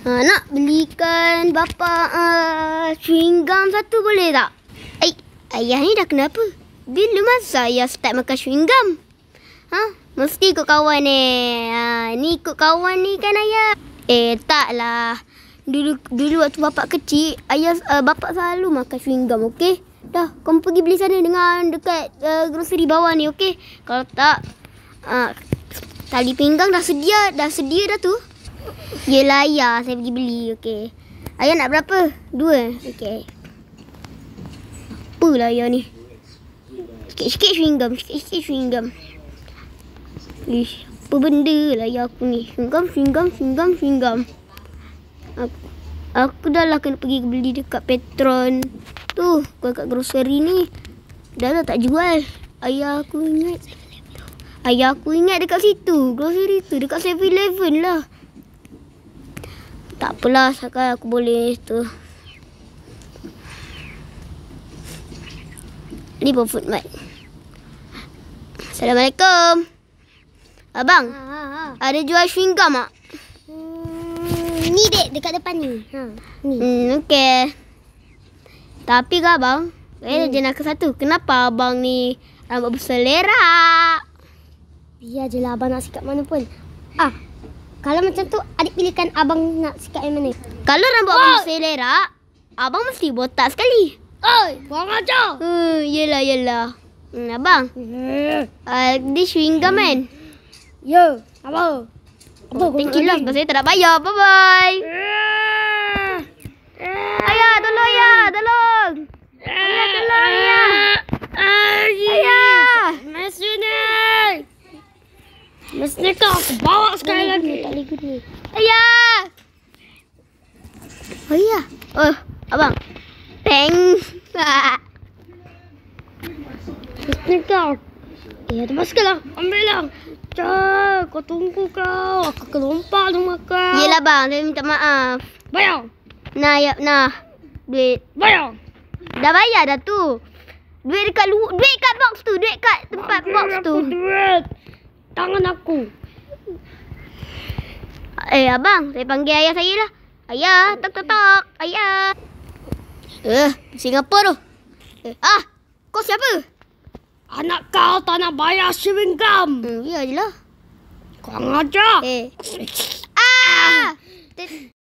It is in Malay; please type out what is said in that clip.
Ha, nak belikan bapa ah, chewinggum uh, satu boleh tak? Eh, ayah ni dah kenapa? Bila masa ayah start makan chewinggum? Ha? Mesti ikut kawan ni. Eh. Ha, ni ikut kawan ni kan ayah? Eh, taklah. Dulu dulu waktu bapak kecil, ayah uh, bapak selalu makan swinggam. okey? Dah, kamu pergi beli sana dengan dekat uh, grocery bawah ni, okey? Kalau tak, uh, tali pinggang dah sedia, dah sedia dah tu ya lah ya saya pergi beli okey. Ayah nak berapa? Dua? Okey. Apalah ayah ni Sikit-sikit swingam Sikit-sikit swingam Ish Apa benda lah ayah aku ni Swingam, swingam, swingam, swingam Aku, aku dah lah kena pergi beli dekat Petron Tu, kat grocery ni Dah lah tak jual Ayah aku ingat Ayah aku ingat dekat situ Grocery tu dekat 7-Eleven lah tak pula sekarang aku boleh tu. Ni pun food mat. Assalamualaikum. Abang, ha, ha, ha. ada jual chewing gum tak? Hmm, ni dek, dekat depan ni. Ha, ni. Hmm, okay. Tapi ke abang, saya eh, hmm. jenaka satu. Kenapa abang ni rambut berselerak? Biar je lah abang nak sikap mana pun. Ah, kalau macam tu, adik pilihkan abang nak sikat yang mana? Kalau rambut abang selera, abang mesti botak sekali. Oi, buang aja. Hmm, yelah, yelah. Hmm, abang, yeah. Hmm. uh, di swing gum kan? Ya, yeah. apa? Oh, apa thank you lah, sebab saya tak bayar. Bye-bye. Ah. Ah. Ayah, tolong ayah, tolong. Mesti kau aku bawa sekali lagi. Tali boleh guna. Ayah! Oh, iya. Oh, abang. Peng. Mesti kau. Ya, tu pasal lah. Ambil lah. Cak, kau tunggu kau. Aku akan tu rumah Iya lah bang. Saya minta maaf. Bayang. Nah, ya, nah. Duit. Bayang. Dah bayar dah tu. Duit dekat, duit kat box tu. Duit kat tempat Bagi box lah tu. Duit tangan aku. Eh abang, saya panggil ayah saya lah. Ayah, tok tok tok. Ayah. Eh, Singapura tu. Eh, ah, kau siapa? Anak kau tak nak bayar shipping gum. Hmm, iya lah. Kau ngajar. Eh. Ah! ah!